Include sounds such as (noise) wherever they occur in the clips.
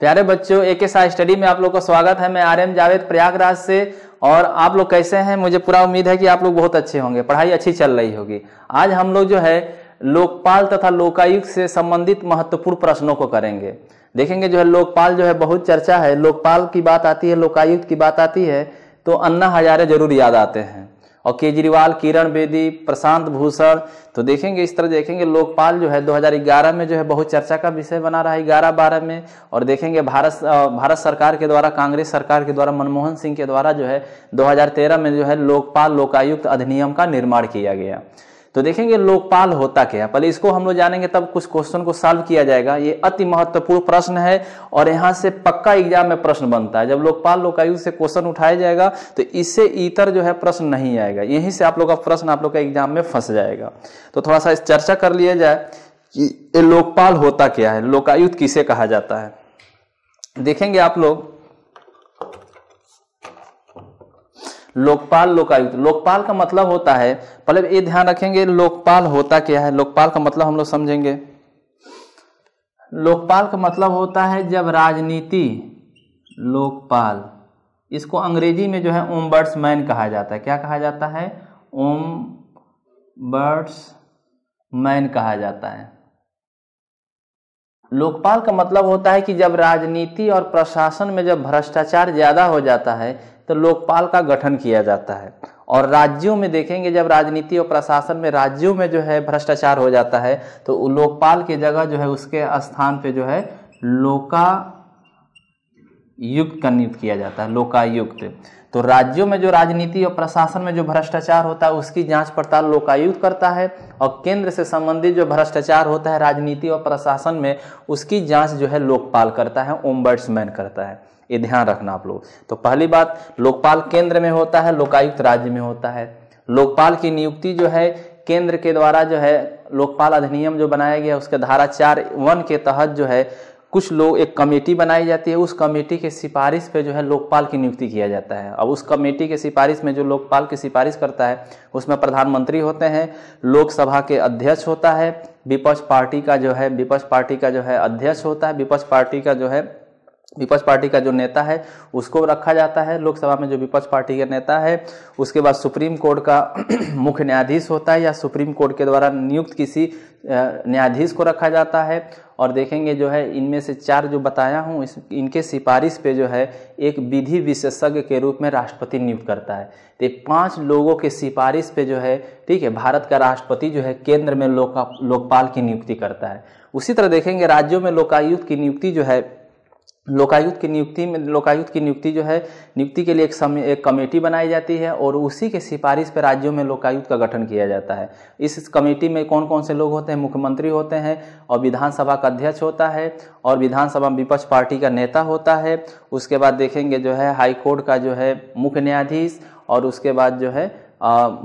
प्यारे बच्चों एक साथ स्टडी में आप लोग का स्वागत है मैं आर एम जावेद प्रयागराज से और आप लोग कैसे हैं मुझे पूरा उम्मीद है कि आप लोग बहुत अच्छे होंगे पढ़ाई अच्छी चल रही होगी आज हम लोग जो है लोकपाल तथा लोकायुक्त से संबंधित महत्वपूर्ण प्रश्नों को करेंगे देखेंगे जो है लोकपाल जो है बहुत चर्चा है लोकपाल की बात आती है लोकायुक्त की बात आती है तो अन्ना हजारे जरूर याद आते हैं और केजरीवाल किरण बेदी प्रशांत भूषण तो देखेंगे इस तरह देखेंगे लोकपाल जो है 2011 में जो है बहुत चर्चा का विषय बना रहा है ग्यारह बारह में और देखेंगे भारत भारत सरकार के द्वारा कांग्रेस सरकार के द्वारा मनमोहन सिंह के द्वारा जो है 2013 में जो है लोकपाल लोकायुक्त अधिनियम का निर्माण किया गया तो देखेंगे लोकपाल होता क्या है पहले इसको हम लोग जानेंगे तब कुछ क्वेश्चन को सॉल्व किया जाएगा ये अति महत्वपूर्ण प्रश्न है और यहाँ से पक्का एग्जाम में प्रश्न बनता है जब लोकपाल लोकायुक्त से क्वेश्चन उठाया जाएगा तो इससे इतर जो है प्रश्न नहीं आएगा यहीं से आप लोग का प्रश्न आप लोग का एग्जाम में फंस जाएगा तो थोड़ा सा चर्चा कर लिया जाए कि ये लोकपाल होता क्या है लोकायुक्त किसे कहा जाता है देखेंगे आप लोग लोकपाल लोकायुक्त लोकपाल का मतलब होता है पहले ये ध्यान रखेंगे लोकपाल होता क्या है लोकपाल का मतलब हम लोग समझेंगे लोकपाल का मतलब होता है जब राजनीति लोकपाल इसको अंग्रेजी में जो है मैन कहा जाता है क्या कहा जाता है ओम बर्ड्स मैन कहा जाता है लोकपाल का मतलब होता है कि जब राजनीति और प्रशासन में जब भ्रष्टाचार ज़्यादा हो जाता है तो लोकपाल का गठन किया जाता है और राज्यों में देखेंगे जब राजनीति और प्रशासन में राज्यों में जो है भ्रष्टाचार हो जाता है तो लोकपाल की जगह जो है उसके स्थान पे जो है लोका युक्त का नियुक्त किया जाता है लोकायुक्त तो राज्यों में जो राजनीति और प्रशासन में जो भ्रष्टाचार होता है उसकी जांच पड़ताल लोकायुक्त करता है और केंद्र से संबंधित जो भ्रष्टाचार होता है राजनीति और प्रशासन में उसकी जांच जो है लोकपाल करता है ओम्बर्ट्समैन करता है ये ध्यान रखना आप लोग तो पहली बात लोकपाल केंद्र में होता है लोकायुक्त राज्य में होता है लोकपाल की नियुक्ति जो है केंद्र के द्वारा जो है लोकपाल अधिनियम जो बनाया गया उसके धारा चार वन के तहत जो है कुछ लोग एक कमेटी बनाई जाती है उस कमेटी के सिफारिश पे जो है लोकपाल की नियुक्ति किया जाता है अब उस कमेटी के सिफारिश में जो लोकपाल की सिफारिश करता है उसमें प्रधानमंत्री होते हैं लोकसभा के अध्यक्ष होता है विपक्ष पार्टी का जो है विपक्ष पार्टी का जो है अध्यक्ष होता है विपक्ष पार्टी का जो है विपक्ष पार्टी का जो नेता है उसको रखा जाता है लोकसभा में जो विपक्ष पार्टी का नेता है उसके बाद सुप्रीम कोर्ट का (clears throat) मुख्य न्यायाधीश होता है या सुप्रीम कोर्ट के द्वारा नियुक्त किसी न्यायाधीश को रखा जाता है और देखेंगे जो है इनमें से चार जो बताया हूँ इस इनके सिफारिश पे जो है एक विधि विशेषज्ञ के रूप में राष्ट्रपति नियुक्त करता है तो पांच लोगों के सिफारिश पे जो है ठीक है भारत का राष्ट्रपति जो है केंद्र में लोक लोकपाल की नियुक्ति करता है उसी तरह देखेंगे राज्यों में लोकायुक्त की नियुक्ति जो है लोकायुक्त की नियुक्ति में लोकायुक्त की नियुक्ति जो है नियुक्ति के लिए एक समय एक कमेटी बनाई जाती है और उसी के सिफारिश पर राज्यों में लोकायुक्त का गठन किया जाता है इस कमेटी में कौन कौन से लोग होते हैं मुख्यमंत्री होते हैं और विधानसभा का अध्यक्ष होता है और विधानसभा विपक्ष पार्टी का नेता होता है उसके बाद देखेंगे जो है हाईकोर्ट का जो है मुख्य न्यायाधीश और उसके बाद जो है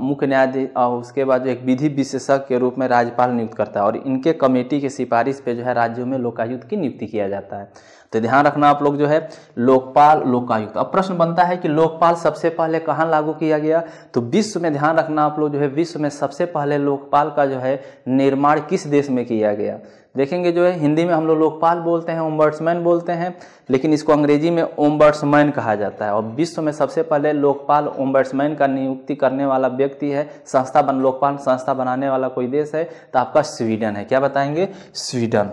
मुख्य न्यायाधीश उसके बाद जो एक विधि विशेषज्ञ के रूप में राज्यपाल नियुक्त करता है और इनके कमेटी के सिफारिश पे जो है राज्यों में लोकायुक्त की नियुक्ति किया जाता है तो ध्यान रखना आप लोग जो है लोकपाल लोकायुक्त अब प्रश्न बनता है कि लोकपाल सबसे पहले कहाँ लागू किया गया तो विश्व में ध्यान रखना आप लोग जो है विश्व में सबसे पहले लोकपाल का जो है निर्माण किस देश में किया गया देखेंगे जो है हिंदी में हम लोग लोकपाल बोलते हैं ओम्बर्ट्समैन बोलते हैं लेकिन इसको अंग्रेजी में ओम्बर्ट्समैन कहा जाता है और विश्व में सबसे पहले लोकपाल ओम्बर्ट्समैन का नियुक्ति करने वाला व्यक्ति है संस्था बन लोकपाल संस्था बनाने वाला कोई देश है तो आपका स्वीडन है क्या बताएंगे स्वीडन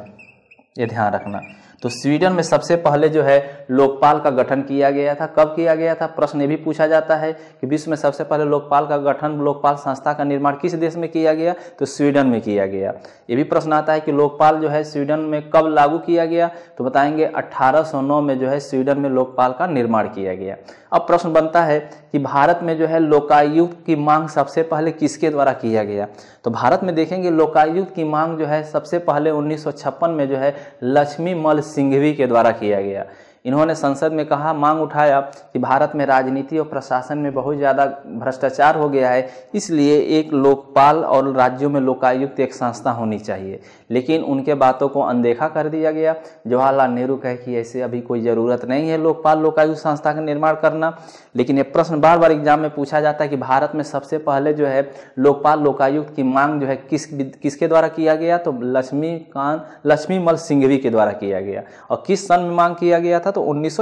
ये ध्यान रखना तो स्वीडन में सबसे पहले जो है लोकपाल का गठन किया गया था कब किया गया था प्रश्न ये भी पूछा जाता है कि विश्व में सबसे पहले लोकपाल का गठन लोकपाल संस्था का निर्माण किस देश में किया गया तो स्वीडन में किया गया ये भी प्रश्न आता है कि लोकपाल जो है स्वीडन में कब लागू किया गया तो बताएंगे अट्ठारह में जो है स्वीडन में लोकपाल का निर्माण किया गया अब प्रश्न बनता है कि भारत में जो है लोकायुक्त की मांग सबसे पहले किसके द्वारा किया गया तो भारत में देखेंगे लोकायुक्त की मांग जो है सबसे पहले उन्नीस में जो है लक्ष्मी मल सिंघवी के द्वारा किया गया इन्होंने संसद में कहा मांग उठाया कि भारत में राजनीति और प्रशासन में बहुत ज़्यादा भ्रष्टाचार हो गया है इसलिए एक लोकपाल और राज्यों में लोकायुक्त एक संस्था होनी चाहिए लेकिन उनके बातों को अनदेखा कर दिया गया जवाहरलाल नेहरू कहे कि ऐसे अभी कोई ज़रूरत नहीं है लोकपाल लोकायुक्त संस्था का निर्माण करना लेकिन ये प्रश्न बार बार एग्जाम में पूछा जाता है कि भारत में सबसे पहले जो है लोकपाल लोकायुक्त की मांग जो है किस किसके द्वारा किया गया तो लक्ष्मीकांत लक्ष्मीमल सिंघवी के द्वारा किया गया और किस सन में मांग किया गया था तो उन्नीस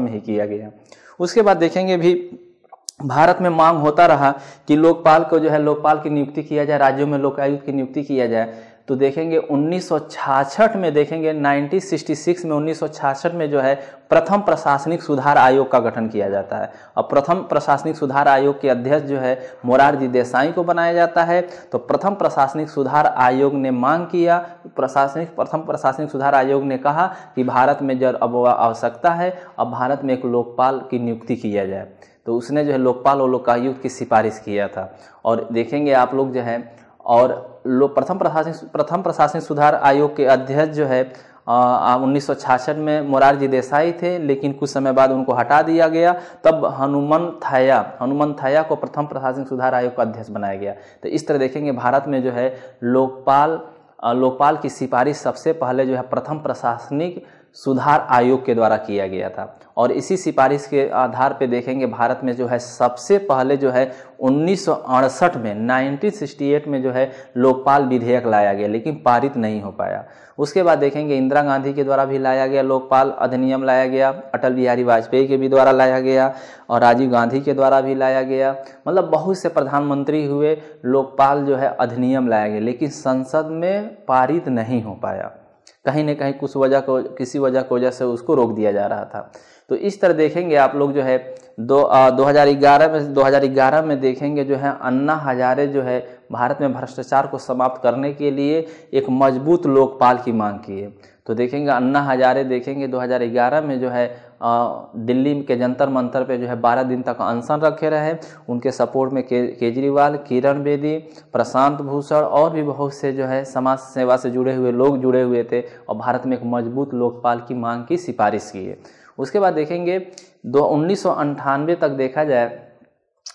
में ही किया गया उसके बाद देखेंगे भी भारत में मांग होता रहा कि लोकपाल को जो है लोकपाल की नियुक्ति किया जाए राज्यों में लोकायुक्त की नियुक्ति किया जाए तो देखेंगे 1966 में देखेंगे 1966 में 1966 में जो है प्रथम प्रशासनिक सुधार आयोग का गठन किया जाता है और प्रथम प्रशासनिक सुधार आयोग के अध्यक्ष जो है मोरारजी देसाई को बनाया जाता है तो प्रथम प्रशासनिक सुधार आयोग ने मांग किया प्रशासनिक प्रथम प्रशासनिक सुधार आयोग ने कहा कि भारत में जब अब आवश्यकता है अब भारत में एक लोकपाल की नियुक्ति किया जाए तो उसने जो है लोकपाल और लोकायुक्त की सिफारिश किया था और देखेंगे आप लोग जो है और लोक प्रथम प्रशासनिक प्रथम प्रशासनिक सुधार आयोग के अध्यक्ष जो है उन्नीस में मोरारजी देसाई थे लेकिन कुछ समय बाद उनको हटा दिया गया तब हनुमन थाया हनुमन थाया को प्रथम प्रशासनिक सुधार आयोग का अध्यक्ष बनाया गया तो इस तरह देखेंगे भारत में जो है लोकपाल लोकपाल की सिफारिश सबसे पहले जो है प्रथम प्रशासनिक सुधार आयोग के द्वारा किया गया था और इसी सिफारिश के आधार पर देखेंगे भारत में जो है सबसे पहले जो है उन्नीस में 1968 में जो है लोकपाल विधेयक लाया गया लेकिन पारित नहीं हो पाया उसके बाद देखेंगे इंदिरा गांधी के द्वारा भी लाया गया लोकपाल अधिनियम लाया गया अटल बिहारी वाजपेयी के भी द्वारा लाया गया और राजीव गांधी के द्वारा भी लाया गया मतलब बहुत से प्रधानमंत्री हुए लोकपाल जो है अधिनियम लाया गया लेकिन संसद में पारित नहीं हो पाया कहीं ना कहीं कुछ वजह को किसी वजह की वजह से उसको रोक दिया जा रहा था तो इस तरह देखेंगे आप लोग जो है दो दो में 2011 में देखेंगे जो है अन्ना हजारे जो है भारत में भ्रष्टाचार को समाप्त करने के लिए एक मजबूत लोकपाल की मांग की है तो देखेंगे अन्ना हजारे देखेंगे 2011 में जो है दिल्ली के जंतर मंतर पे जो है बारह दिन तक अनशन रखे रहे उनके सपोर्ट में के, केजरीवाल किरण बेदी प्रशांत भूषण और भी बहुत से जो है समाज सेवा से जुड़े हुए लोग जुड़े हुए थे और भारत में एक मजबूत लोकपाल की मांग की सिफारिश की है उसके बाद देखेंगे दो उन्नीस तक देखा जाए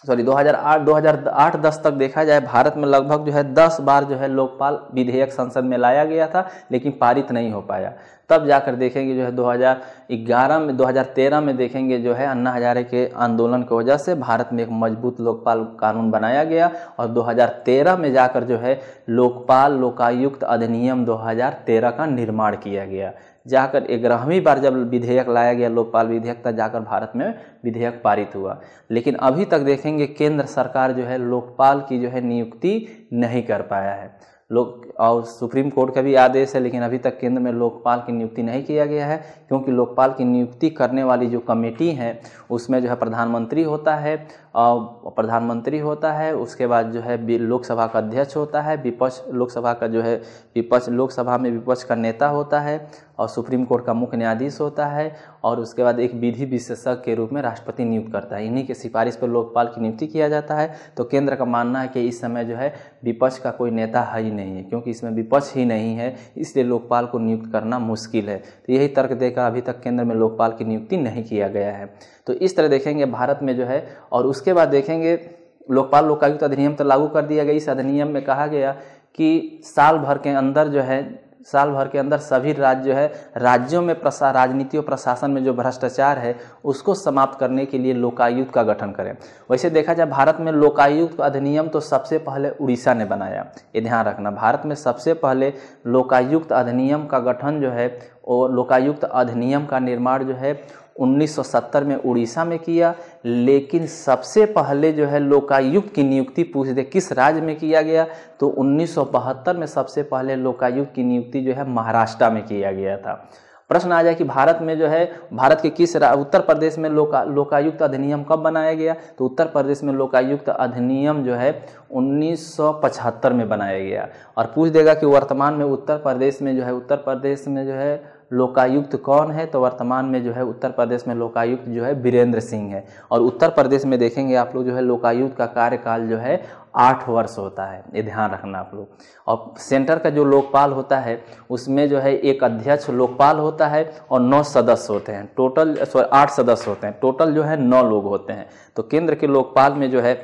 सॉरी 2008 2008 10 तक देखा जाए भारत में लगभग जो है 10 बार जो है लोकपाल विधेयक संसद में लाया गया था लेकिन पारित नहीं हो पाया तब जाकर देखेंगे जो है 2011 में 2013 में देखेंगे जो है अन्ना हजारे के आंदोलन की वजह से भारत में एक मजबूत लोकपाल कानून बनाया गया और 2013 में जाकर जो है लोकपाल लोकायुक्त अधिनियम 2013 का निर्माण किया गया जाकर ग्यारहवीं बार जब विधेयक लाया गया लोकपाल विधेयक तक जाकर भारत में विधेयक पारित हुआ लेकिन अभी तक देखेंगे केंद्र सरकार जो है लोकपाल की जो है नियुक्ति नहीं कर पाया है लोक और सुप्रीम कोर्ट का भी आदेश है लेकिन अभी तक केंद्र में लोकपाल की नियुक्ति नहीं किया गया है क्योंकि लोकपाल की नियुक्ति करने वाली जो कमेटी है उसमें जो है प्रधानमंत्री होता है और प्रधानमंत्री होता है उसके बाद जो है लोकसभा का अध्यक्ष होता है विपक्ष लोकसभा का जो है विपक्ष लोकसभा में विपक्ष का नेता होता है और सुप्रीम कोर्ट का मुख्य न्यायाधीश होता है और उसके बाद एक विधि विशेषज्ञ के रूप में राष्ट्रपति नियुक्त करता है इन्हीं के सिफारिश पर लोकपाल की नियुक्ति किया जाता है तो केंद्र का मानना है कि इस समय जो है विपक्ष का कोई नेता है ही नहीं है क्योंकि क्योंकि इसमें विपक्ष ही नहीं है इसलिए लोकपाल को नियुक्त करना मुश्किल है तो यही तर्क देकर अभी तक केंद्र में लोकपाल की नियुक्ति नहीं किया गया है तो इस तरह देखेंगे भारत में जो है और उसके बाद देखेंगे लोकपाल लोकायुक्त अधिनियम तो लागू कर दिया गया इस अधिनियम में कहा गया कि साल भर के अंदर जो है साल भर के अंदर सभी राज्य जो है राज्यों में प्रशा राजनीति और प्रशासन में जो भ्रष्टाचार है उसको समाप्त करने के लिए लोकायुक्त का गठन करें वैसे देखा जाए भारत में लोकायुक्त अधिनियम तो सबसे पहले उड़ीसा ने बनाया ये ध्यान रखना भारत में सबसे पहले लोकायुक्त अधिनियम का गठन जो है और लोकायुक्त अधिनियम का निर्माण जो है 1970 में उड़ीसा में किया लेकिन सबसे पहले जो है लोकायुक्त की नियुक्ति पूछ दे किस राज्य में किया गया तो उन्नीस में सबसे पहले लोकायुक्त की नियुक्ति जो है महाराष्ट्र में किया गया था प्रश्न आ जाए कि भारत में जो है भारत के किस उत्तर प्रदेश में लोका लोकायुक्त अधिनियम कब बनाया गया तो उत्तर प्रदेश में लोकायुक्त अधिनियम जो है 1975 में बनाया गया और पूछ देगा कि वर्तमान में उत्तर प्रदेश में जो है उत्तर प्रदेश में जो है लोकायुक्त कौन है तो वर्तमान में जो है उत्तर प्रदेश में लोकायुक्त जो है वीरेंद्र सिंह है और उत्तर प्रदेश में देखेंगे आप लोग जो है लोकायुक्त का कार्यकाल जो है आठ वर्ष होता है ये ध्यान रखना आप लोग और सेंटर का जो लोकपाल होता है उसमें जो है एक अध्यक्ष लोकपाल होता है और नौ सदस्य होते हैं टोटल सॉरी आठ सदस्य होते हैं टोटल जो है नौ लोग होते हैं तो केंद्र के लोकपाल में जो है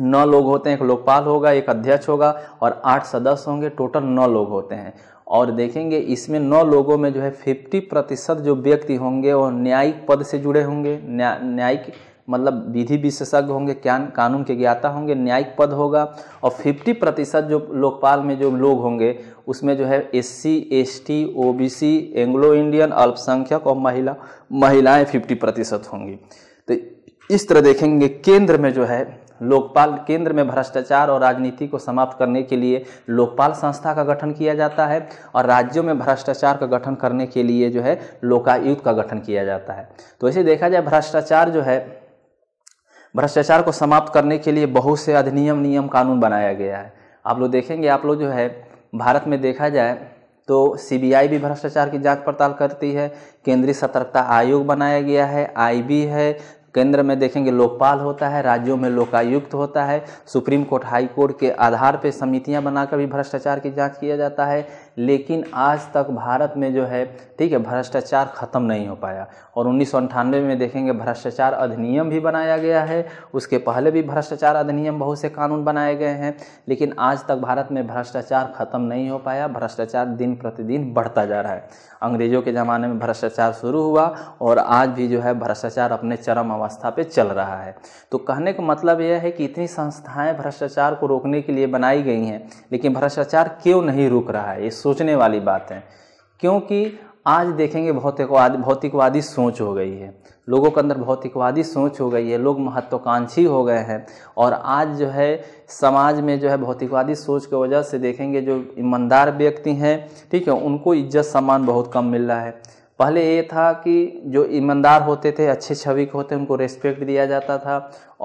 नौ लोग होते हैं एक लोकपाल होगा एक अध्यक्ष होगा और आठ सदस्य होंगे टोटल नौ लोग होते हैं और देखेंगे इसमें नौ लोगों में जो है फिफ्टी प्रतिशत जो व्यक्ति होंगे वो न्यायिक पद से जुड़े होंगे न्या न्यायिक मतलब विधि विशेषज्ञ होंगे क्या कानून के ज्ञाता होंगे न्यायिक पद होगा और 50 प्रतिशत जो लोकपाल में जो लोग होंगे उसमें जो है S C S T O B C Anglo Indian अल्पसंख्यक और महिला महिलाएं 50 प्रतिशत होंगी तो इस तरह देखेंगे केंद्र में जो है लोकपाल केंद्र में भ्रष्टाचार और राजनीति को समाप्त करने के लिए लोकपाल संस्था का गठन किया जाता है और राज्यों में भ्रष्टाचार का गठन करने के लिए जो है लोकायुक्त का गठन किया जाता है तो ऐसे देखा जाए भ्रष्टाचार जो है भ्रष्टाचार को समाप्त करने के लिए बहुत से अधिनियम नियम कानून बनाया गया है आप लोग देखेंगे आप लोग जो है भारत में देखा जाए तो सीबीआई भी भ्रष्टाचार की जांच पड़ताल करती है केंद्रीय सतर्कता आयोग बनाया गया है आईबी है केंद्र में देखेंगे लोकपाल होता है राज्यों में लोकायुक्त होता है सुप्रीम कोर्ट हाई कोर्ट के आधार पर समितियाँ बनाकर भी भ्रष्टाचार की जाँच किया जाता है लेकिन आज तक भारत में जो है ठीक है भ्रष्टाचार ख़त्म नहीं हो पाया और उन्नीस में देखेंगे भ्रष्टाचार अधिनियम भी बनाया गया है उसके पहले भी भ्रष्टाचार अधिनियम बहुत से कानून बनाए गए हैं लेकिन आज तक भारत में भ्रष्टाचार ख़त्म नहीं हो पाया भ्रष्टाचार दिन प्रतिदिन बढ़ता जा रहा है अंग्रेज़ों के ज़माने में भ्रष्टाचार शुरू हुआ और आज भी जो है भ्रष्टाचार अपने चरम अवस्था पर चल रहा है तो कहने का मतलब यह है कि इतनी संस्थाएँ भ्रष्टाचार को रोकने के लिए बनाई गई हैं लेकिन भ्रष्टाचार क्यों नहीं रुक रहा है इस सोचने वाली बात है क्योंकि आज देखेंगे भौतिकवादी भौतिकवादी सोच हो गई है लोगों के अंदर भौतिकवादी सोच हो गई है लोग महत्वाकांक्षी हो गए हैं और आज जो है समाज में जो है भौतिकवादी सोच की वजह से देखेंगे जो ईमानदार व्यक्ति हैं ठीक है उनको इज्जत सम्मान बहुत कम मिल रहा है पहले ये था कि जो ईमानदार होते थे अच्छे छवि के होते उनको रेस्पेक्ट दिया जाता था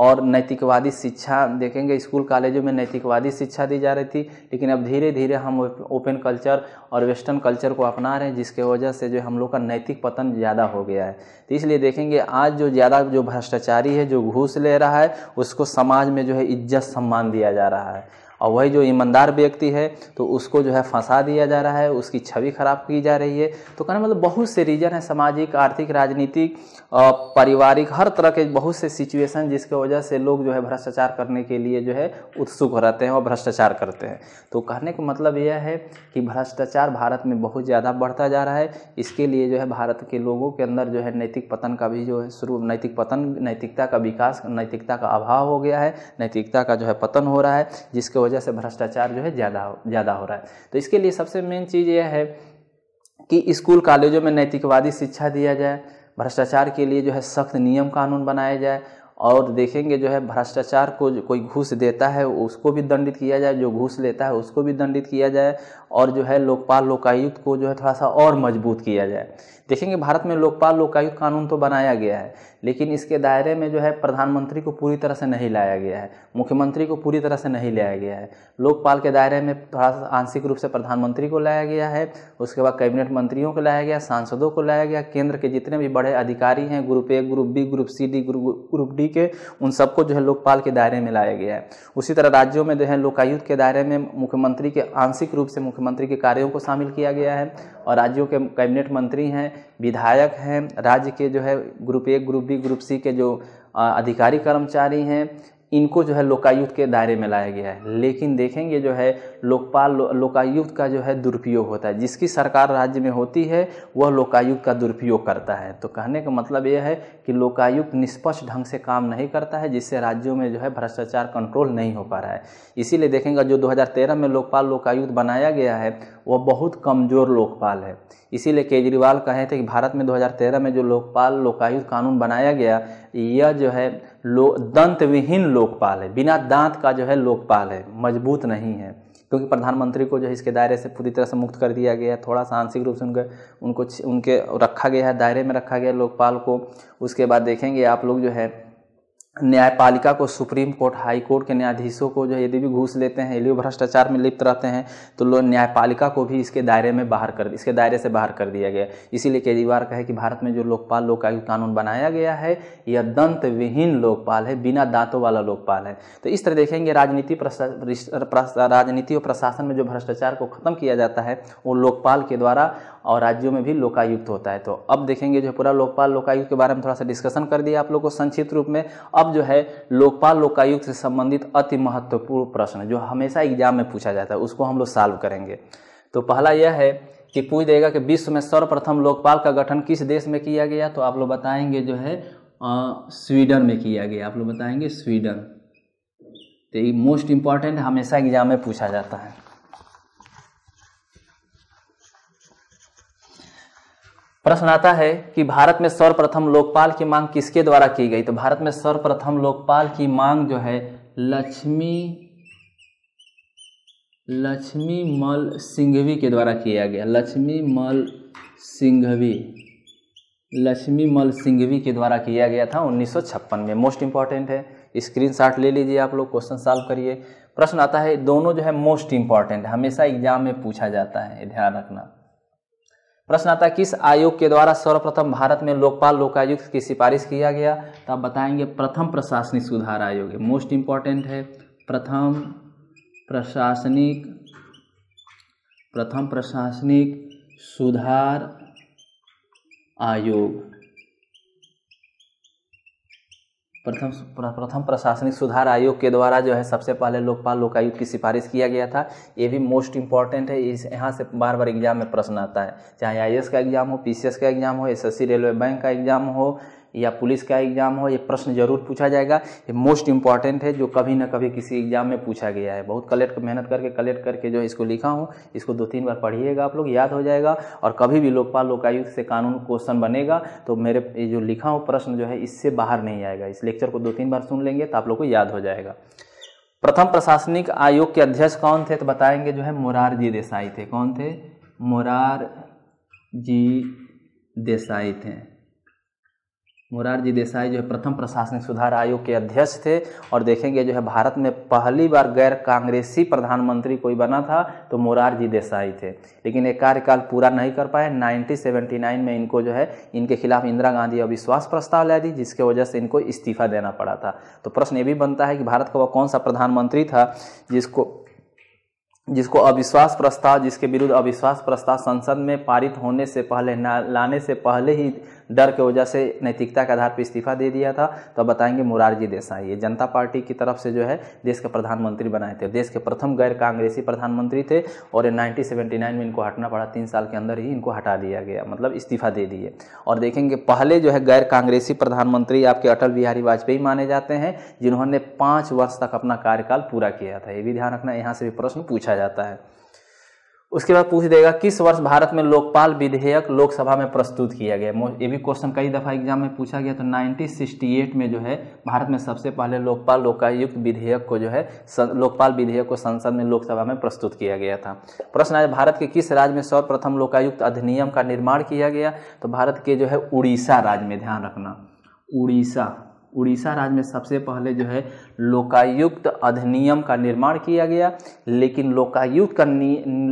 और नैतिकवादी शिक्षा देखेंगे स्कूल कॉलेजों में नैतिकवादी शिक्षा दी जा रही थी लेकिन अब धीरे धीरे हम ओपन कल्चर और वेस्टर्न कल्चर को अपना रहे हैं जिसके वजह से जो हम लोग का नैतिक पतन ज़्यादा हो गया है तो इसलिए देखेंगे आज जो ज़्यादा जो भ्रष्टाचारी है जो घूस ले रहा है उसको समाज में जो है इज्जत सम्मान दिया जा रहा है और वही जो ईमानदार व्यक्ति है तो उसको जो है फंसा दिया जा रहा है उसकी छवि खराब की जा रही है तो कहने मतलब बहुत से रीजन है सामाजिक आर्थिक राजनीतिक पारिवारिक हर तरह के बहुत से सिचुएशन जिसके वजह से लोग जो है भ्रष्टाचार करने के लिए जो है उत्सुक रहते हैं और भ्रष्टाचार करते हैं तो कहने का मतलब यह है कि भ्रष्टाचार भारत में बहुत ज़्यादा बढ़ता जा रहा है इसके लिए जो है भारत के लोगों के अंदर जो है नैतिक पतन का भी जो है शुरू नैतिक पतन नैतिकता का विकास नैतिकता का अभाव हो गया है नैतिकता का जो है पतन हो रहा है जिसके वजह वजह से भ्रष्टाचार जो है ज़्यादा ज़्यादा हो रहा है तो इसके लिए सबसे मेन चीज़ यह है कि स्कूल कॉलेजों में नैतिकवादी शिक्षा दिया जाए भ्रष्टाचार के लिए जो है सख्त नियम कानून बनाया जाए और देखेंगे जो है भ्रष्टाचार को कोई घूस देता है उसको भी दंडित किया जाए जो घूस लेता है उसको भी दंडित किया जाए और जो है लोकपाल लोकायुक्त को जो है थोड़ा सा और मजबूत किया जाए देखेंगे भारत में लोकपाल लोकायुक्त कानून तो बनाया गया है लेकिन इसके दायरे में जो है प्रधानमंत्री को पूरी तरह से नहीं लाया गया है मुख्यमंत्री को पूरी तरह से नहीं लाया गया है लोकपाल के दायरे में थोड़ा सा आंशिक रूप से प्रधानमंत्री को लाया गया है उसके बाद कैबिनेट मंत्रियों को लाया गया सांसदों को लाया गया केंद्र के जितने भी बड़े अधिकारी हैं group A group B group C D group D के उन सबको जो है लोकपाल के दायरे में लाया गया है उसी तरह राज्यों में जो है लोकायुक्त के दायरे में मुख्यमंत्री के आंशिक रूप से मुख्य मुख्यमंत्री के कार्यों को शामिल किया गया है और राज्यों के कैबिनेट मंत्री हैं विधायक हैं राज्य के जो है group A group B group C के जो अधिकारी कर्मचारी हैं इनको जो है लोकायुक्त के दायरे में लाया गया है लेकिन देखेंगे जो है लोकपाल लो, लोकायुक्त का जो है दुरुपयोग होता है जिसकी सरकार राज्य में होती है वह लोकायुक्त का दुरुपयोग करता है तो कहने का मतलब यह है कि लोकायुक्त निष्पक्ष ढंग से काम नहीं करता है जिससे राज्यों में जो है भ्रष्टाचार कंट्रोल नहीं हो पा रहा है इसीलिए देखेंगे जो दो में लोकपाल लोकायुक्त बनाया गया है वह बहुत कमज़ोर लोकपाल है इसीलिए केजरीवाल कहे थे कि भारत में 2013 में जो लोकपाल लोकायुक्त कानून बनाया गया यह जो है लो दंत विहीन लोकपाल है बिना दांत का जो है लोकपाल है मजबूत नहीं है क्योंकि प्रधानमंत्री को जो है इसके दायरे से पूरी तरह से मुक्त कर दिया गया है थोड़ा सा आंशिक रूप से उनके उनको उनके रखा गया है दायरे में रखा गया है लोकपाल को उसके बाद देखेंगे आप लोग जो है न्यायपालिका को सुप्रीम कोर्ट हाई कोर्ट के न्यायाधीशों को जो यदि भी घूस लेते हैं यदि भ्रष्टाचार में लिप्त रहते हैं तो लोग न्यायपालिका को भी इसके दायरे में बाहर कर इसके दायरे से बाहर कर दिया गया इसीलिए केजरीवाल कहे कि भारत में जो लोकपाल लोक कानून बनाया गया है यह दंत विहीन लोकपाल है बिना दांतों वाला लोकपाल है तो इस तरह देखेंगे राजनीति राजनीति और प्रशासन में जो भ्रष्टाचार को खत्म किया जाता है वो लोकपाल के द्वारा और राज्यों में भी लोकायुक्त होता है तो अब देखेंगे जो है पूरा लोकपाल लोकायुक्त के बारे में थोड़ा सा डिस्कशन कर दिया आप लोग को संक्षिप्त रूप में अब जो है लोकपाल लोकायुक्त से संबंधित अति महत्वपूर्ण प्रश्न जो हमेशा एग्जाम में पूछा जाता है उसको हम लोग सॉल्व करेंगे तो पहला यह है कि पूछ देगा कि विश्व में सर्वप्रथम लोकपाल का गठन किस देश में किया गया तो आप लोग बताएंगे जो है स्वीडन में किया गया आप लोग बताएंगे स्वीडन तो ये मोस्ट इम्पॉर्टेंट हमेशा एग्जाम में पूछा जाता है प्रश्न आता है कि भारत में सर्वप्रथम लोकपाल की मांग किसके द्वारा की गई तो भारत में सर्वप्रथम लोकपाल की मांग जो है लक्ष्मी लक्ष्मी मल सिंघवी के द्वारा किया गया लक्ष्मी मल सिंघवी लक्ष्मी मल सिंघवी के द्वारा किया गया था 1956 में मोस्ट इंपॉर्टेंट है स्क्रीनशॉट ले लीजिए आप लोग क्वेश्चन सॉल्व करिए प्रश्न आता है दोनों जो है मोस्ट इंपॉर्टेंट हमेशा एग्जाम में पूछा जाता है ध्यान रखना प्रश्न आता है किस आयोग के द्वारा सर्वप्रथम भारत में लोकपाल लोकायुक्त की सिफारिश किया गया तो आप बताएंगे प्रथम प्रशासनिक सुधार आयोग मोस्ट इम्पॉर्टेंट है प्रथम प्रशासनिक प्रथम प्रशासनिक सुधार आयोग प्रथम प्रथम प्रशासनिक सुधार आयोग के द्वारा जो है सबसे पहले लोकपाल लोकायुक्त की सिफारिश किया गया था ये भी मोस्ट इंपॉर्टेंट है इस यहाँ से बार बार एग्जाम में प्रश्न आता है चाहे आई का एग्जाम हो पी का एग्जाम हो एस रेलवे बैंक का एग्जाम हो या पुलिस का एग्ज़ाम हो ये प्रश्न जरूर पूछा जाएगा ये मोस्ट इंपॉर्टेंट है जो कभी ना कभी किसी एग्ज़ाम में पूछा गया है बहुत कलेक्ट मेहनत करके कलेक्ट करके जो इसको लिखा हूँ इसको दो तीन बार पढ़िएगा आप लोग याद हो जाएगा और कभी भी लोकपाल लोकायुक्त से कानून क्वेश्चन बनेगा तो मेरे ये जो लिखा हूँ प्रश्न जो है इससे बाहर नहीं आएगा इस लेक्चर को दो तीन बार सुन लेंगे तो आप लोग को याद हो जाएगा प्रथम प्रशासनिक आयोग के अध्यक्ष कौन थे तो बताएंगे जो है मुरारजी देसाई थे कौन थे मुरार जी देसाई थे मुरारजी देसाई जो है प्रथम प्रशासनिक सुधार आयोग के अध्यक्ष थे और देखेंगे जो है भारत में पहली बार गैर कांग्रेसी प्रधानमंत्री कोई बना था तो मुरारजी देसाई थे लेकिन ये कार्यकाल पूरा नहीं कर पाए 1979 में इनको जो है इनके खिलाफ इंदिरा गांधी अविश्वास प्रस्ताव ला दी जिसके वजह से इनको इस्तीफा देना पड़ा था तो प्रश्न ये भी बनता है कि भारत का वह कौन सा प्रधानमंत्री था जिसको जिसको अविश्वास प्रस्ताव जिसके विरुद्ध अविश्वास प्रस्ताव संसद में पारित होने से पहले लाने से पहले ही डर के वजह से नैतिकता के आधार पर इस्तीफा दे दिया था तो बताएंगे मुरारजी देसाई ये जनता पार्टी की तरफ से जो है देश के प्रधानमंत्री बनाए थे देश के प्रथम गैर कांग्रेसी प्रधानमंत्री थे और नाइनटीन में इनको हटना पड़ा तीन साल के अंदर ही इनको हटा दिया गया मतलब इस्तीफा दे दिए और देखेंगे पहले जो है गैर कांग्रेसी प्रधानमंत्री आपके अटल बिहारी वाजपेयी माने जाते हैं जिन्होंने पाँच वर्ष तक अपना कार्यकाल पूरा किया था ये भी ध्यान रखना यहाँ से भी प्रश्न पूछा जाता है उसके बाद पूछ देगा किस वर्ष भारत में लोकपाल विधेयक लोकसभा में प्रस्तुत किया गया ये भी क्वेश्चन कई दफ़ा एग्जाम में पूछा गया तो 1968 में जो है भारत में सबसे पहले लोकपाल लोकायुक्त विधेयक को जो है लोकपाल विधेयक को संसद में लोकसभा में प्रस्तुत किया गया था प्रश्न आज भारत के किस राज्य में सर्वप्रथम लोकायुक्त अधिनियम का निर्माण किया गया तो भारत के जो है उड़ीसा राज्य में ध्यान रखना उड़ीसा उड़ीसा राज्य में सबसे पहले जो है लोकायुक्त अधिनियम का निर्माण किया गया लेकिन लोकायुक्त का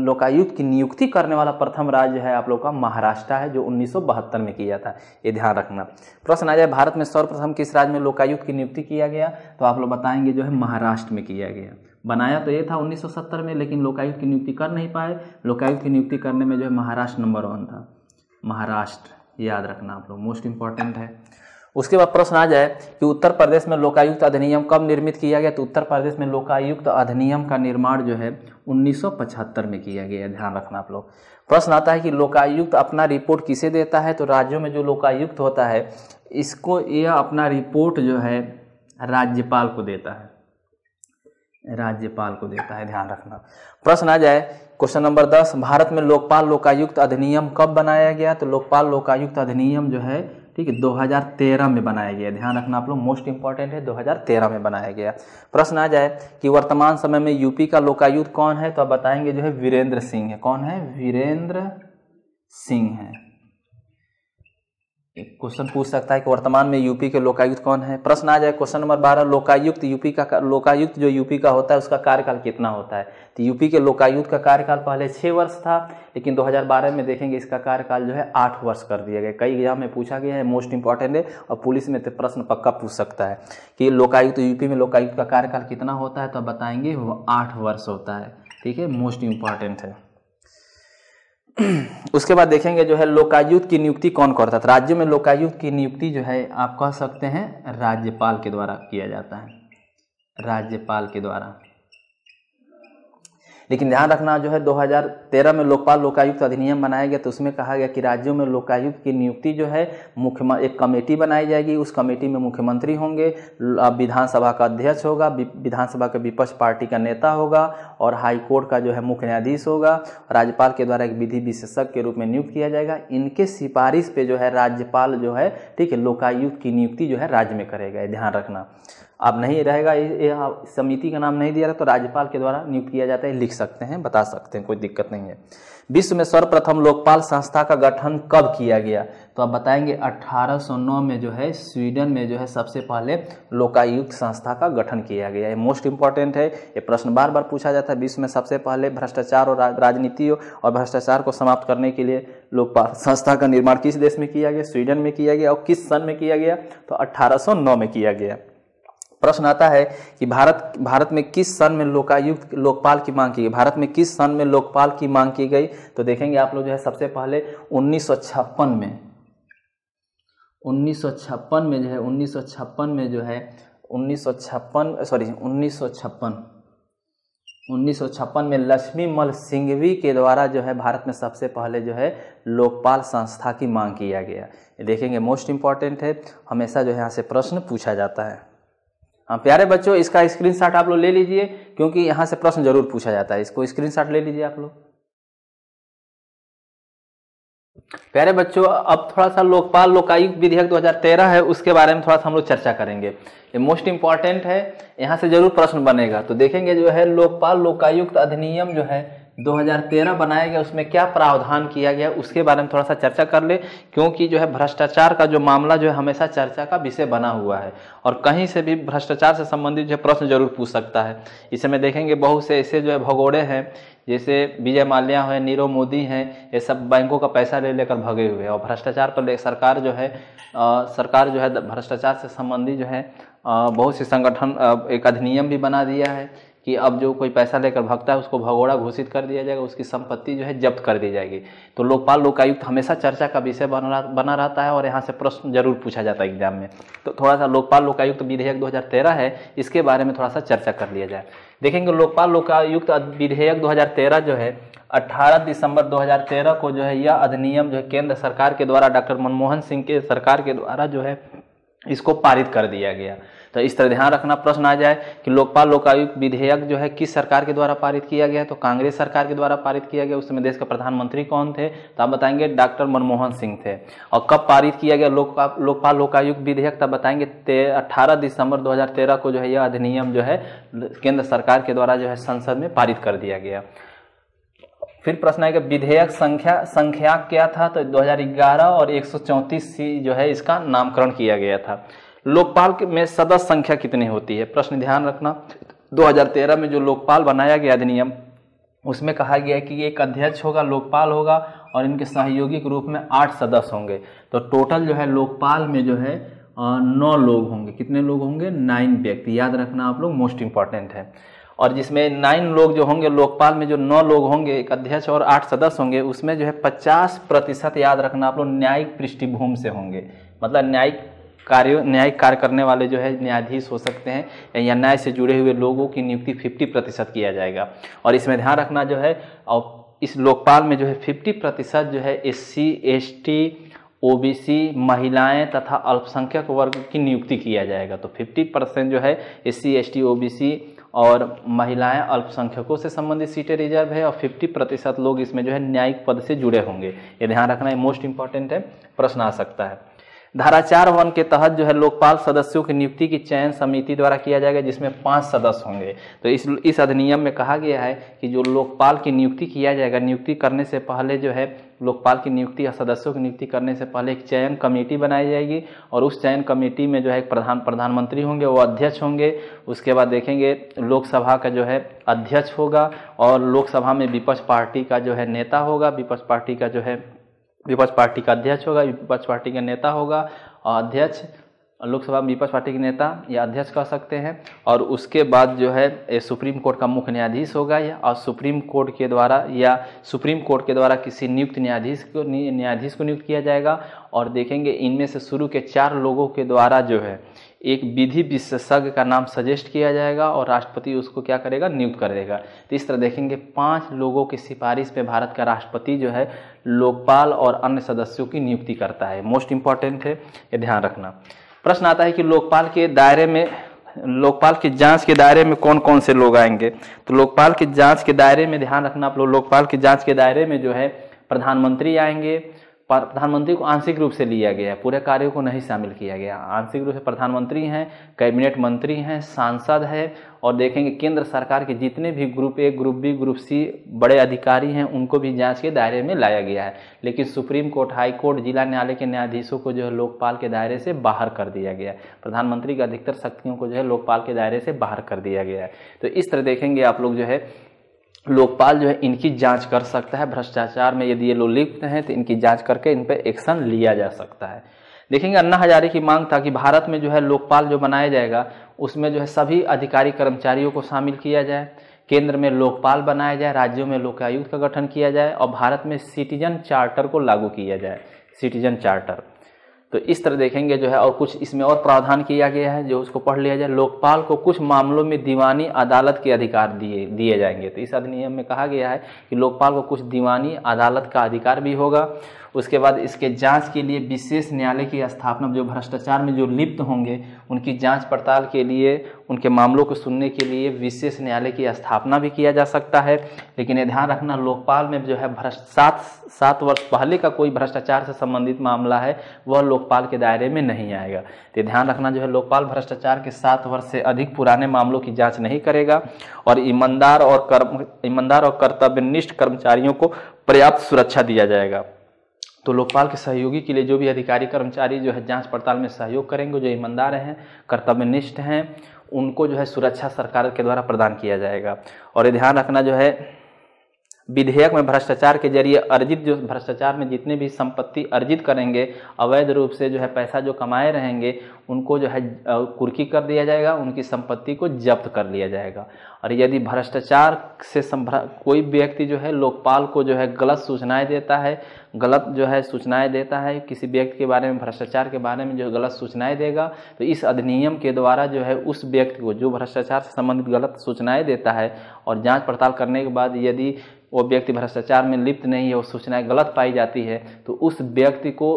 लोकायुक्त की नियुक्ति करने वाला प्रथम राज्य है आप लोग का महाराष्ट्र है जो उन्नीस में किया था ये ध्यान रखना प्रश्न आ जाए भारत में सर्वप्रथम किस राज्य में लोकायुक्त की नियुक्ति किया गया तो आप लोग बताएंगे जो है महाराष्ट्र में किया गया बनाया तो ये था 1970 में लेकिन लोकायुक्त की नियुक्ति कर नहीं पाए लोकायुक्त की नियुक्ति करने में जो है महाराष्ट्र नंबर वन था महाराष्ट्र याद रखना आप लोग मोस्ट इम्पॉर्टेंट है उसके बाद प्रश्न आ जाए कि उत्तर प्रदेश में लोकायुक्त अधिनियम कब निर्मित किया गया तो उत्तर प्रदेश में लोकायुक्त अधिनियम का निर्माण जो है 1975 में किया गया ध्यान रखना आप लोग प्रश्न आता है कि लोकायुक्त अपना रिपोर्ट किसे देता है तो राज्यों में जो लोकायुक्त होता है इसको यह अपना रिपोर्ट जो है राज्यपाल को देता है राज्यपाल को देता है ध्यान रखना प्रश्न आ जाए क्वेश्चन नंबर दस भारत में लोकपाल लोकायुक्त अधिनियम कब बनाया गया तो लोकपाल लोकायुक्त अधिनियम जो है ठीक है 2013 में बनाया गया ध्यान रखना आप लोग मोस्ट इंपॉर्टेंट है 2013 में बनाया गया प्रश्न आ जाए कि वर्तमान समय में यूपी का लोकायुक्त कौन है तो आप बताएंगे जो है वीरेंद्र सिंह है कौन है वीरेंद्र सिंह है क्वेश्चन पूछ सकता है कि वर्तमान में यूपी के लोकायुक्त कौन है प्रश्न आ जाए क्वेश्चन नंबर बारह लोकायुक्त यूपी का लोकायुक्त जो यूपी का होता है उसका कार्यकाल कितना होता है तो यूपी के लोकायुक्त का कार्यकाल पहले छः वर्ष था लेकिन 2012 में देखेंगे इसका कार्यकाल जो है आठ वर्ष कर दिया गया कई एग्जाम में पूछा गया है मोस्ट इंपॉर्टेंट है और पुलिस में तो प्रश्न पक्का पूछ सकता है कि लोकायुक्त यूपी में लोकायुक्त का कार्यकाल कितना होता है तो बताएंगे वो आठ वर्ष होता है ठीक है मोस्ट इंपॉर्टेंट है (clears throat) उसके बाद देखेंगे जो है लोकायुक्त की नियुक्ति कौन करता था राज्य में लोकायुक्त की नियुक्ति जो है आप कह सकते हैं राज्यपाल के द्वारा किया जाता है राज्यपाल के द्वारा लेकिन ध्यान रखना जो है 2013 में लोकपाल लोकायुक्त अधिनियम बनाया गया तो उसमें कहा गया कि राज्यों में लोकायुक्त की नियुक्ति जो है मुख्य एक कमेटी बनाई जाएगी उस कमेटी में मुख्यमंत्री होंगे विधानसभा का अध्यक्ष होगा विधानसभा के विपक्ष पार्टी का नेता होगा और हाईकोर्ट का जो है मुख्य न्यायाधीश होगा राज्यपाल के द्वारा एक विधि विशेषज्ञ के रूप में नियुक्त किया जाएगा इनके सिफारिश पे जो है राज्यपाल जो है ठीक है लोकायुक्त की नियुक्ति जो है राज्य में करेगा ध्यान रखना अब नहीं रहेगा ये समिति का नाम नहीं दिया रहा तो राज्यपाल के द्वारा नियुक्त किया जाता है लिख सकते हैं बता सकते हैं कोई दिक्कत नहीं है विश्व में सर्वप्रथम लोकपाल संस्था का गठन कब किया गया तो आप बताएंगे 1809 में जो है स्वीडन में जो है सबसे पहले लोकायुक्त संस्था का गठन किया गया ये मोस्ट इंपॉर्टेंट है ये प्रश्न बार बार पूछा जाता है विश्व में सबसे पहले भ्रष्टाचार और राजनीति और भ्रष्टाचार को समाप्त करने के लिए लोकपाल संस्था का निर्माण किस देश में किया गया स्वीडन में किया गया और किस सन में किया गया तो अट्ठारह में किया गया प्रश्न आता है कि भारत भारत में किस सन में लोकायुक्त लोकपाल की मांग की गई भारत में किस सन में लोकपाल की मांग की गई तो देखेंगे आप लोग जो है सबसे पहले उन्नीस में उन्नीस में जो है उन्नीस में जो है उन्नीस सॉरी उन्नीस उन्नीस में लक्ष्मी मल सिंघवी के द्वारा जो है भारत में सबसे पहले जो है लोकपाल संस्था की मांग किया गया ये देखेंगे मोस्ट इम्पॉर्टेंट है हमेशा जो है यहाँ से प्रश्न पूछा जाता है हाँ प्यारे बच्चों इसका स्क्रीनशॉट आप लोग ले लीजिए क्योंकि यहाँ से प्रश्न जरूर पूछा जाता है इसको स्क्रीनशॉट ले लीजिए आप लोग प्यारे बच्चों अब थोड़ा सा लोकपाल लोकायुक्त विधेयक 2013 है उसके बारे में थोड़ा सा हम लोग चर्चा करेंगे ये मोस्ट इम्पॉर्टेंट है यहाँ से जरूर प्रश्न बनेगा तो देखेंगे जो है लोकपाल लोकायुक्त अधिनियम जो है 2013 बनाया गया उसमें क्या प्रावधान किया गया उसके बारे में थोड़ा सा चर्चा कर ले क्योंकि जो है भ्रष्टाचार का जो मामला जो है हमेशा चर्चा का विषय बना हुआ है और कहीं से भी भ्रष्टाचार से संबंधित जो है प्रश्न जरूर पूछ सकता है इस समय देखेंगे बहुत से ऐसे जो है भगोड़े हैं जैसे विजय माल्या है नीरव मोदी हैं ये सब बैंकों का पैसा ले लेकर भगे हुए हैं और भ्रष्टाचार पर सरकार जो है आ, सरकार जो है भ्रष्टाचार से संबंधी जो है आ, बहुत से संगठन एक अधिनियम भी बना दिया है कि अब जो कोई पैसा लेकर भगता है उसको भगोड़ा घोषित कर दिया जाएगा उसकी संपत्ति जो है जब्त कर दी जाएगी तो लोकपाल लोकायुक्त हमेशा चर्चा का विषय बना बना रहता है और यहाँ से प्रश्न जरूर पूछा जाता है एग्जाम में तो थोड़ा सा लोकपाल लोकायुक्त विधेयक 2013 है इसके बारे में थोड़ा सा चर्चा कर लिया जाए देखेंगे लोकपाल लोकायुक्त विधेयक दो जो है 18 दिसंबर 2013 को जो है यह अधिनियम जो है केंद्र सरकार के द्वारा डॉक्टर मनमोहन सिंह के सरकार के द्वारा जो है इसको पारित कर दिया गया तो इस तरह ध्यान रखना प्रश्न आ जाए कि लोकपाल लोकायुक्त विधेयक जो है किस सरकार के द्वारा पारित किया गया तो कांग्रेस सरकार के द्वारा पारित किया गया उस समय देश के प्रधानमंत्री कौन थे तो आप बताएंगे डॉक्टर मनमोहन सिंह थे और कब पारित किया गया लोकपाल लोकपाल लोकायुक्त विधेयक तब बताएंगे अट्ठारह दिसंबर दो को जो है यह अधिनियम जो है केंद्र सरकार के द्वारा जो है संसद में पारित कर दिया गया फिर प्रश्न आएगा विधेयक संख्या संख्या क्या था तो 2011 और 134 सी जो है इसका नामकरण किया गया था लोकपाल में सदस्य संख्या कितनी होती है प्रश्न ध्यान रखना 2013 में जो लोकपाल बनाया गया अधिनियम उसमें कहा गया है कि एक अध्यक्ष होगा लोकपाल होगा और इनके सहयोगी के रूप में आठ सदस्य होंगे तो टोटल जो है लोकपाल में जो है नौ लोग होंगे कितने लोग होंगे नाइन व्यक्ति याद रखना आप लोग मोस्ट इम्पॉर्टेंट है और जिसमें नाइन लोग जो होंगे लोकपाल में जो नौ लोग होंगे एक अध्यक्ष और आठ सदस्य होंगे उसमें जो है पचास प्रतिशत याद रखना आप लोग न्यायिक पृष्ठभूमि से होंगे मतलब न्यायिक कार्य न्यायिक कार्य करने वाले जो है न्यायाधीश हो सकते हैं या न्याय से जुड़े हुए लोगों की नियुक्ति फिफ्टी प्रतिशत किया जाएगा और इसमें ध्यान रखना जो है और इस लोकपाल में जो है फिफ्टी प्रतिशत जो है S C S T OBC महिलाएं तथा अल्पसंख्यक वर्ग की नियुक्ति किया जाएगा तो 50 परसेंट जो है S C S T OBC और महिलाएं अल्पसंख्यकों से संबंधित सीटें रिजर्व है और 50 प्रतिशत लोग इसमें जो है न्यायिक पद से जुड़े होंगे ये ध्यान रखना है मोस्ट इंपॉर्टेंट है प्रश्न आ सकता है धारा चार वन के तहत जो है लोकपाल सदस्यों की नियुक्ति की चयन समिति द्वारा किया जाएगा जिसमें पांच सदस्य होंगे तो इस इस अधिनियम में कहा गया है कि जो लोकपाल की नियुक्ति किया जाएगा नियुक्ति करने से पहले जो है लोकपाल की नियुक्ति या सदस्यों की नियुक्ति करने से पहले एक चयन कमेटी बनाई जाएगी और उस चयन कमेटी में जो है प्रधान प्रधानमंत्री होंगे वो अध्यक्ष होंगे उसके बाद देखेंगे लोकसभा का जो है अध्यक्ष होगा और लोकसभा में विपक्ष पार्टी का जो है नेता होगा विपक्ष पार्टी का जो है विपक्ष पार्टी का अध्यक्ष होगा विपक्ष पार्टी का नेता होगा अध्यक्ष लोकसभा में पीपल्स पार्टी के नेता या अध्यक्ष कह सकते हैं और उसके बाद जो है ये सुप्रीम कोर्ट का मुख्य न्यायाधीश होगा या और सुप्रीम कोर्ट के द्वारा या सुप्रीम कोर्ट के द्वारा किसी नियुक्त न्यायाधीश को न्यायाधीश को नियुक्त किया जाएगा और देखेंगे इनमें से शुरू के चार लोगों के द्वारा जो है एक विधि विशेषज्ञ का नाम सजेस्ट किया जाएगा और राष्ट्रपति उसको क्या करेगा नियुक्त करेगा तो इस तरह देखेंगे पांच लोगों की सिफारिश पे भारत का राष्ट्रपति जो है लोकपाल और अन्य सदस्यों की नियुक्ति करता है मोस्ट इम्पॉर्टेंट है ये ध्यान रखना प्रश्न आता है कि लोकपाल के दायरे में लोकपाल की जांच के दायरे में कौन कौन से लोग आएंगे तो लोकपाल की जांच के दायरे में ध्यान रखना आप लोग लोकपाल की जांच के दायरे में जो है प्रधानमंत्री आएंगे प्रधानमंत्री को आंशिक रूप से लिया गया है पूरे कार्य को नहीं शामिल किया गया आंशिक रूप से प्रधानमंत्री हैं कैबिनेट मंत्री हैं सांसद है और देखेंगे केंद्र सरकार के जितने भी group A group B group C बड़े अधिकारी हैं उनको भी जांच के दायरे में लाया गया है लेकिन सुप्रीम कोर्ट हाई कोर्ट जिला न्यायालय के न्यायाधीशों को जो है लोकपाल के दायरे से बाहर कर दिया गया है प्रधानमंत्री की अधिकतर शक्तियों को जो है लोकपाल के दायरे से बाहर कर दिया गया है तो इस तरह देखेंगे आप लोग जो है लोकपाल जो है इनकी जांच कर सकता है भ्रष्टाचार में यदि ये लोग लिप्त हैं तो इनकी जांच करके इन पर एक्शन लिया जा सकता है देखेंगे अन्ना हजारे की मांग था कि भारत में जो है लोकपाल जो बनाया जाएगा उसमें जो है सभी अधिकारी कर्मचारियों को शामिल किया जाए केंद्र में लोकपाल बनाया जाए राज्यों में लोकायुक्त का गठन किया जाए और भारत में सिटीजन चार्टर को लागू किया जाए सिटीजन चार्टर तो इस तरह देखेंगे जो है और कुछ इसमें और प्रावधान किया गया है जो उसको पढ़ लिया जाए लोकपाल को कुछ मामलों में दीवानी अदालत के अधिकार दिए दिए जाएंगे तो इस अधिनियम में कहा गया है कि लोकपाल को कुछ दीवानी अदालत का अधिकार भी होगा उसके बाद इसके जांच के लिए विशेष न्यायालय की स्थापना जो भ्रष्टाचार में जो लिप्त होंगे उनकी जांच पड़ताल के लिए उनके मामलों को सुनने के लिए विशेष न्यायालय की स्थापना भी किया जा सकता है लेकिन ये ध्यान रखना लोकपाल में जो है भ्रष्ट सात सात वर्ष पहले का कोई भ्रष्टाचार से संबंधित मामला है वह लोकपाल के दायरे में नहीं आएगा तो ध्यान रखना जो है लोकपाल भ्रष्टाचार के सात वर्ष से अधिक पुराने मामलों की जाँच नहीं करेगा और ईमानदार और कर्म ईमानदार और कर्तव्यनिष्ठ कर्मचारियों को पर्याप्त सुरक्षा दिया जाएगा तो लोकपाल के सहयोगी के लिए जो भी अधिकारी कर्मचारी जो है जांच पड़ताल में सहयोग करेंगे जो ईमानदार हैं कर्तव्यनिष्ठ हैं उनको जो है सुरक्षा सरकार के द्वारा प्रदान किया जाएगा और ये ध्यान रखना जो है विधेयक में भ्रष्टाचार के जरिए अर्जित जो भ्रष्टाचार में जितने भी संपत्ति अर्जित करेंगे अवैध रूप से जो है पैसा जो कमाए रहेंगे उनको जो है कुर्की कर दिया जाएगा उनकी संपत्ति को जब्त कर लिया जाएगा और यदि भ्रष्टाचार से कोई व्यक्ति जो है लोकपाल को जो है गलत सूचनाएं देता है गलत जो है सूचनाएं देता है किसी व्यक्ति के बारे में भ्रष्टाचार के बारे में जो गलत सूचनाएं देगा तो इस अधिनियम के द्वारा जो है उस व्यक्ति को जो भ्रष्टाचार से संबंधित गलत सूचनाएं देता है और जांच पड़ताल करने के बाद यदि वो व्यक्ति भ्रष्टाचार में लिप्त नहीं है वो सूचनाएं गलत पाई जाती है तो उस व्यक्ति को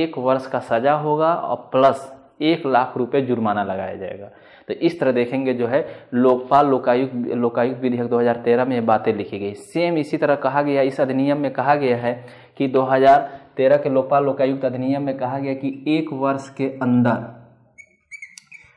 एक वर्ष का सज़ा होगा और प्लस एक लाख रुपए जुर्माना लगाया जाएगा तो इस तरह देखेंगे जो है लोकपाल लोकायुक्त लोकायुक्त विधेयक 2013 में ये बातें लिखी गई सेम इसी तरह कहा गया इस अधिनियम में कहा गया है कि 2013 के लोकपाल लोकायुक्त अधिनियम में कहा गया कि एक वर्ष के अंदर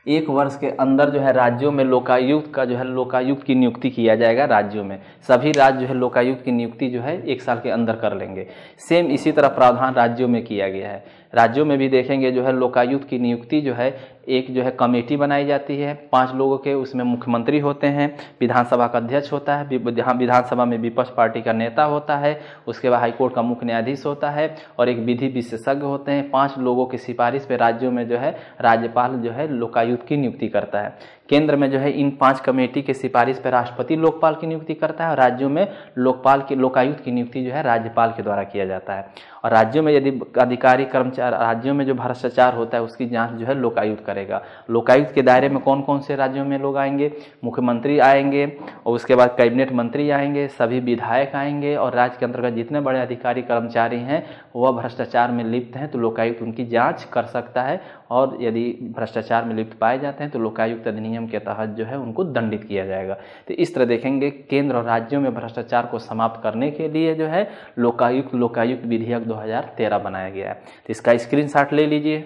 एक वर्ष के अंदर जो है राज्यों में लोकायुक्त का जो है लोकायुक्त की नियुक्ति किया जाएगा राज्यों में सभी राज्य जो है लोकायुक्त की नियुक्ति जो है एक साल के अंदर कर लेंगे सेम इसी तरह प्रावधान राज्यों में किया गया है राज्यों में भी देखेंगे जो है लोकायुक्त की नियुक्ति जो है एक जो है कमेटी बनाई जाती है पांच लोगों के उसमें मुख्यमंत्री होते हैं विधानसभा का अध्यक्ष होता है जहाँ विधानसभा में विपक्ष पार्टी का नेता होता है उसके बाद हाईकोर्ट का मुख्य न्यायाधीश होता है और एक विधि विशेषज्ञ होते हैं पाँच लोगों की सिफारिश पर राज्यों में जो है राज्यपाल जो है लोकायुक्त की नियुक्ति करता है केंद्र में जो है इन पाँच कमेटी के सिफारिश पर राष्ट्रपति लोकपाल की नियुक्ति करता है और राज्यों में लोकपाल की लोकायुक्त की नियुक्ति जो है राज्यपाल के द्वारा किया जाता है और राज्यों में यदि अधिकारी कर्मचारी राज्यों में जो भ्रष्टाचार होता है उसकी जांच जो है लोकायुक्त करेगा लोकायुक्त के दायरे में कौन कौन से राज्यों में लोग आएंगे मुख्यमंत्री आएंगे और उसके बाद कैबिनेट मंत्री आएंगे सभी विधायक आएंगे और राज्य के अंतर्गत जितने बड़े अधिकारी कर्मचारी हैं वह भ्रष्टाचार में लिप्त हैं तो लोकायुक्त उनकी जाँच कर सकता है और यदि भ्रष्टाचार में लिप्त पाए जाते हैं तो लोकायुक्त अधिनियम के तहत जो है उनको दंडित किया जाएगा तो इस तरह देखेंगे केंद्र और राज्यों में भ्रष्टाचार को समाप्त करने के लिए जो है लोकायुक्त लोकायुक्त विधेयक 2013 बनाया गया है तो इसका स्क्रीनशॉट ले लीजिए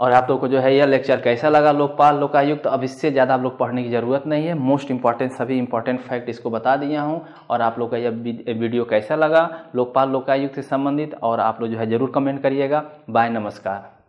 और आप लोग को जो है यह लेक्चर कैसा लगा लोकपाल लोकायुक्त तो अब इससे ज़्यादा आप लोग पढ़ने की ज़रूरत नहीं है मोस्ट इंपॉर्टेंट सभी इंपॉर्टेंट फैक्ट इसको बता दिया हूँ और आप लोग का यह वीडियो कैसा लगा लोकपाल लोकायुक्त से संबंधित और आप लोग जो है ज़रूर कमेंट करिएगा बाय नमस्कार